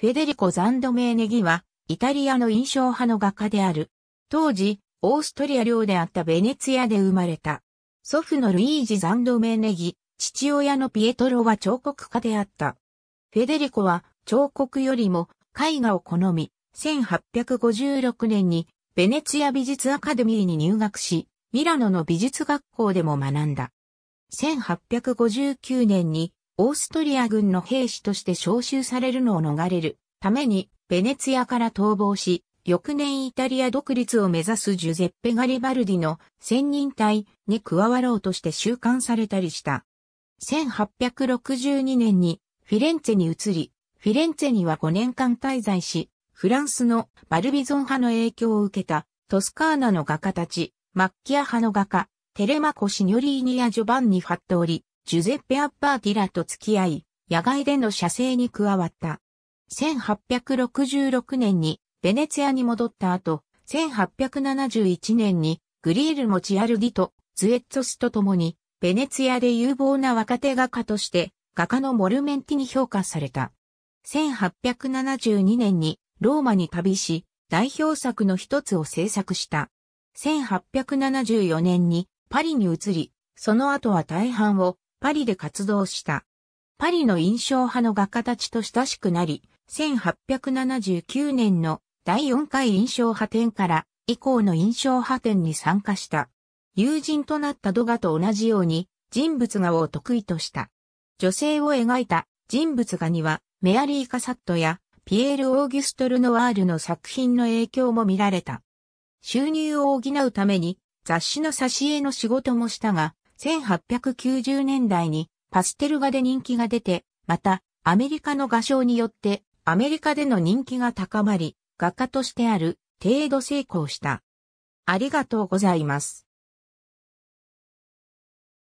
フェデリコ・ザンドメーネギは、イタリアの印象派の画家である。当時、オーストリア領であったベネツィアで生まれた。祖父のルイージ・ザンドメーネギ、父親のピエトロは彫刻家であった。フェデリコは彫刻よりも絵画を好み、1856年にベネツィア美術アカデミーに入学し、ミラノの美術学校でも学んだ。1859年にオーストリア軍の兵士として召集されるのを逃れるために、ベネツィアから逃亡し、翌年イタリア独立を目指すジュゼッペ・ガリバルディの専人隊に加わろうとして収監されたりした。1862年にフィレンツェに移り、フィレンツェには5年間滞在し、フランスのバルビゾン派の影響を受けたトスカーナの画家たち、マッキア派の画家、テレマコ・シニョリーニやジョバンニ・ファットーリ、ジュゼッペ・アッパーティラと付き合い、野外での写生に加わった。1866年にベネツィアに戻った後、1871年にグリールモチアルディとズエッツォスと共に、ベネツィアで有望な若手画家として、画家のモルメンティに評価された。1872年にローマに旅し、代表作の一つを制作した。1874年にパリに移り、その後は大半をパリで活動した。パリの印象派の画家たちと親しくなり、1879年の第4回印象派展から以降の印象派展に参加した。友人となったドガと同じように人物画を得意とした。女性を描いた人物画にはメアリー・カサットやピエール・オーギュストル・ノワールの作品の影響も見られた。収入を補うために雑誌の挿絵の仕事もしたが、1890年代にパステル画で人気が出て、またアメリカの画商によってアメリカでの人気が高まり、画家としてある程度成功した。ありがとうございます。